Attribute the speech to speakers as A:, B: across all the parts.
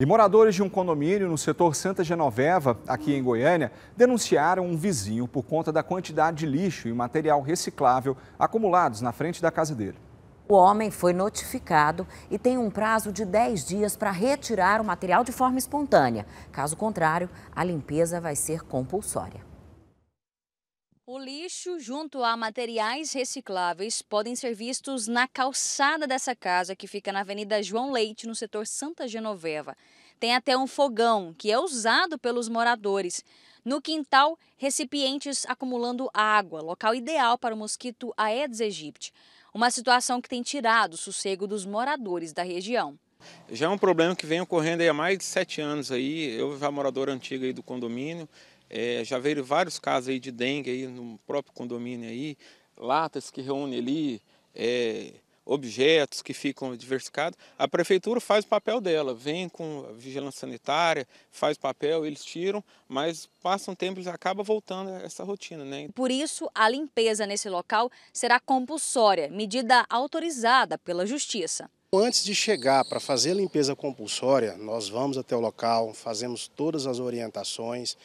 A: E moradores de um condomínio no setor Santa Genoveva, aqui em Goiânia, denunciaram um vizinho por conta da quantidade de lixo e material reciclável acumulados na frente da casa dele.
B: O homem foi notificado e tem um prazo de 10 dias para retirar o material de forma espontânea. Caso contrário, a limpeza vai ser compulsória. O lixo, junto a materiais recicláveis, podem ser vistos na calçada dessa casa, que fica na Avenida João Leite, no setor Santa Genoveva. Tem até um fogão, que é usado pelos moradores. No quintal, recipientes acumulando água, local ideal para o mosquito Aedes aegypti. Uma situação que tem tirado o sossego dos moradores da região.
A: Já é um problema que vem ocorrendo há mais de sete anos aí. Eu já morador antigo aí do condomínio é, já veio vários casos aí de dengue aí no próprio condomínio aí, latas que reúne ali, é, objetos que ficam diversificados. A prefeitura faz o papel dela, vem com a vigilância sanitária, faz papel, eles tiram, mas passam um tempo eles acaba voltando
B: essa rotina, né? Por isso, a limpeza nesse local será compulsória, medida autorizada pela justiça.
C: Antes de chegar para fazer a limpeza compulsória, nós vamos até o local, fazemos todas as orientações,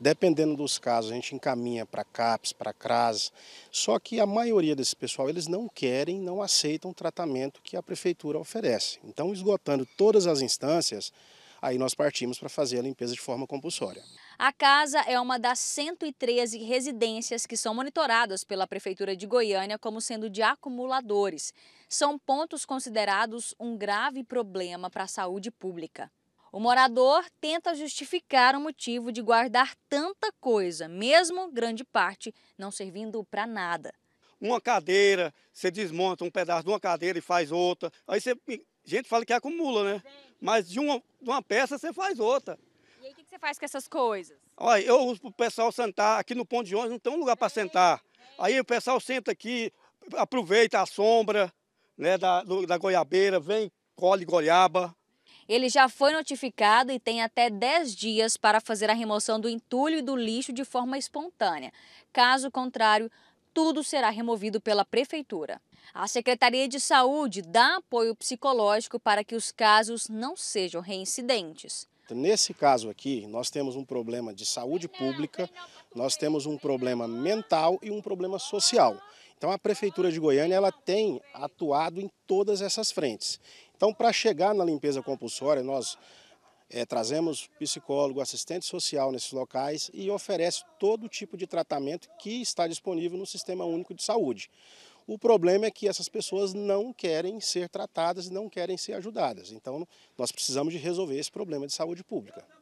C: Dependendo dos casos, a gente encaminha para CAPS, para CRAS. Só que a maioria desse pessoal, eles não querem, não aceitam o tratamento que a prefeitura oferece. Então, esgotando todas as instâncias, aí nós partimos para fazer a limpeza de forma compulsória.
B: A casa é uma das 113 residências que são monitoradas pela Prefeitura de Goiânia como sendo de acumuladores. São pontos considerados um grave problema para a saúde pública. O morador tenta justificar o motivo de guardar tanta coisa, mesmo grande parte não servindo para nada.
D: Uma cadeira, você desmonta um pedaço de uma cadeira e faz outra. Aí você, gente fala que acumula, né? Mas de uma, de uma peça você faz outra.
B: E aí o que, você faz com essas coisas?
D: Olha, eu uso para o pessoal sentar. Aqui no ponto de ônibus não tem um lugar para sentar. Aí o pessoal senta aqui, aproveita a sombra né, da, da goiabeira, vem, colhe goiaba.
B: Ele já foi notificado e tem até 10 dias para fazer a remoção do entulho e do lixo de forma espontânea. Caso contrário, tudo será removido pela Prefeitura. A Secretaria de Saúde dá apoio psicológico para que os casos não sejam reincidentes.
C: Nesse caso aqui, nós temos um problema de saúde pública, nós temos um problema mental e um problema social. Então a prefeitura de Goiânia ela tem atuado em todas essas frentes. Então para chegar na limpeza compulsória nós é, trazemos psicólogo, assistente social nesses locais e oferece todo tipo de tratamento que está disponível no Sistema Único de Saúde. O problema é que essas pessoas não querem ser tratadas e não querem ser ajudadas. Então, nós precisamos de resolver esse problema de saúde pública.